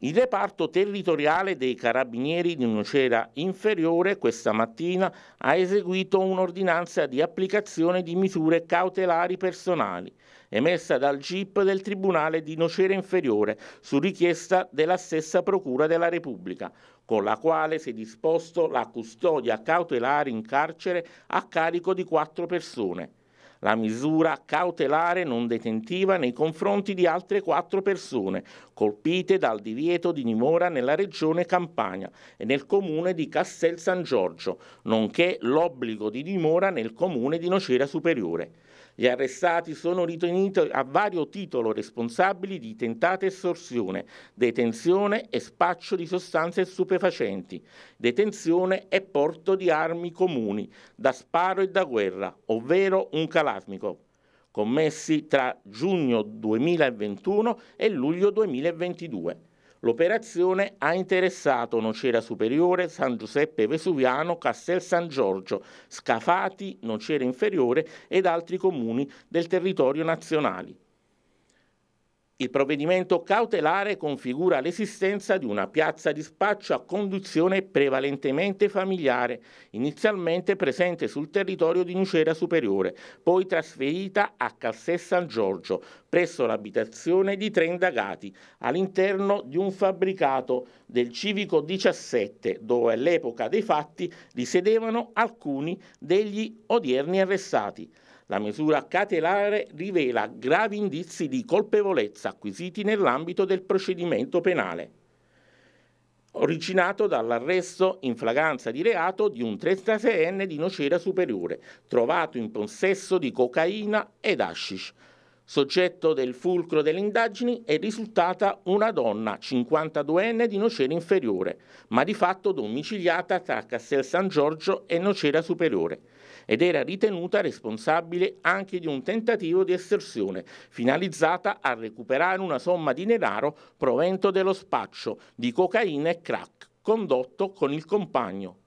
Il reparto territoriale dei carabinieri di Nocera Inferiore questa mattina ha eseguito un'ordinanza di applicazione di misure cautelari personali emessa dal GIP del Tribunale di Nocera Inferiore su richiesta della stessa Procura della Repubblica, con la quale si è disposto la custodia cautelare in carcere a carico di quattro persone la misura cautelare non detentiva nei confronti di altre quattro persone colpite dal divieto di dimora nella regione Campania e nel comune di Castel San Giorgio, nonché l'obbligo di dimora nel comune di Nocera Superiore. Gli arrestati sono ritenuti a vario titolo responsabili di tentata estorsione, detenzione e spaccio di sostanze stupefacenti, detenzione e porto di armi comuni, da sparo e da guerra, ovvero un calasmico, commessi tra giugno 2021 e luglio 2022. L'operazione ha interessato Nocera Superiore, San Giuseppe Vesuviano, Castel San Giorgio, Scafati, Nocera Inferiore ed altri comuni del territorio nazionale. Il provvedimento cautelare configura l'esistenza di una piazza di spaccio a conduzione prevalentemente familiare, inizialmente presente sul territorio di Nucera Superiore, poi trasferita a Cassè San Giorgio, presso l'abitazione di tre indagati, all'interno di un fabbricato del civico 17, dove all'epoca dei fatti risiedevano alcuni degli odierni arrestati. La misura catelare rivela gravi indizi di colpevolezza acquisiti nell'ambito del procedimento penale, originato dall'arresto in flagranza di reato di un 36enne di Nocera Superiore, trovato in possesso di cocaina ed hashish, Soggetto del fulcro delle indagini è risultata una donna 52enne di Nocera Inferiore, ma di fatto domiciliata tra Castel San Giorgio e Nocera Superiore, ed era ritenuta responsabile anche di un tentativo di estorsione finalizzata a recuperare una somma di denaro provento dello spaccio di cocaina e crack condotto con il compagno